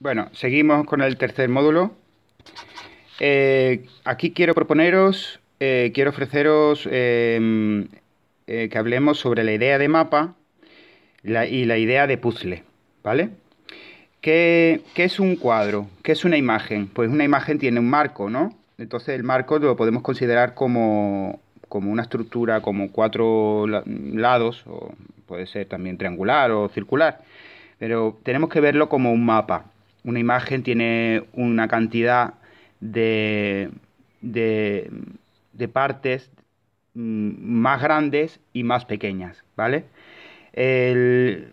Bueno, seguimos con el tercer módulo. Eh, aquí quiero proponeros, eh, quiero ofreceros em, eh, que hablemos sobre la idea de mapa y la idea de puzzle, ¿vale? ¿Qué, es un cuadro? ¿Qué es una imagen? Pues una imagen tiene un marco, ¿no? Entonces el marco lo podemos considerar como, como una estructura, como cuatro lados, o puede ser también triangular o circular, pero tenemos que verlo como un mapa una imagen tiene una cantidad de, partes mm, más grandes y más pequeñas, ¿vale? El,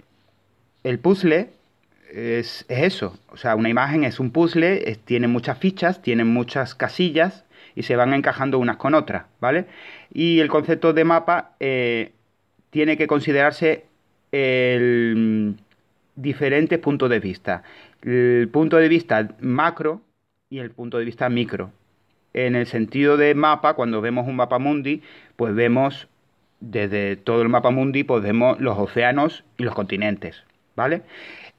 puzzle es, eso, o sea, una imagen es un puzzle, tiene muchas fichas, tiene muchas casillas y se van encajando unas con otras, ¿vale? Y el concepto de mapa eh, tiene que considerarse el diferentes puntos de vista. El punto de vista macro y el punto de vista micro. En el sentido de mapa, cuando vemos un mapa mundi, pues vemos desde todo el mapa mundi, pues vemos los océanos y los continentes, ¿vale?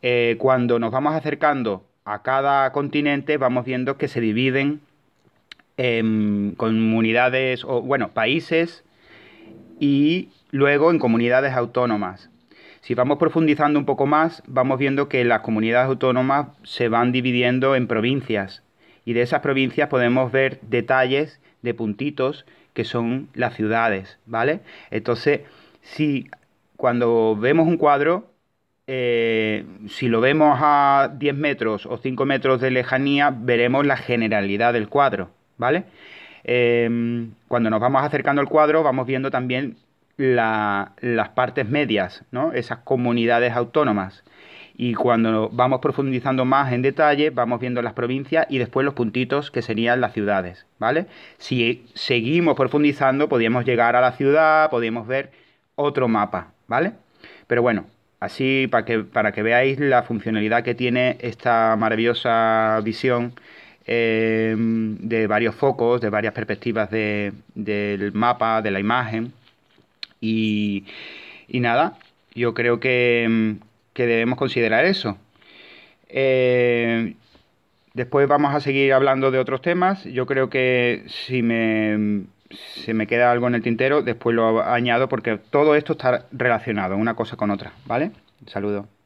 Eh, cuando nos vamos acercando a cada continente, vamos viendo que se dividen en em, comunidades, o bueno, países y luego en comunidades autónomas. Si vamos profundizando un poco más, vamos viendo que las comunidades autónomas se van dividiendo en provincias y de esas provincias podemos ver detalles de puntitos que son las ciudades, ¿vale? Entonces, si cuando vemos un cuadro, eh, si lo vemos a 10 metros o 5 metros de lejanía, veremos la generalidad del cuadro, ¿vale? Eh, cuando nos vamos acercando al cuadro, vamos viendo también las partes medias, ¿no? esas comunidades autónomas. Y cuando vamos profundizando más en detalle, vamos viendo las provincias y después los puntitos que serían las ciudades, ¿vale? Si seguimos profundizando, podríamos llegar a la ciudad, podríamos ver otro mapa, ¿vale? Pero bueno, así para que, para que veáis la funcionalidad que tiene esta maravillosa visión eh, de varios focos, de varias perspectivas del mapa, de la imagen. Y, nada, yo creo que, mm, debemos considerar eso. Eh, después vamos a seguir hablando de otros temas. Yo creo que si me, si me queda algo en el tintero, después lo añado porque todo esto está relacionado, una cosa con otra, ¿vale? Saludos.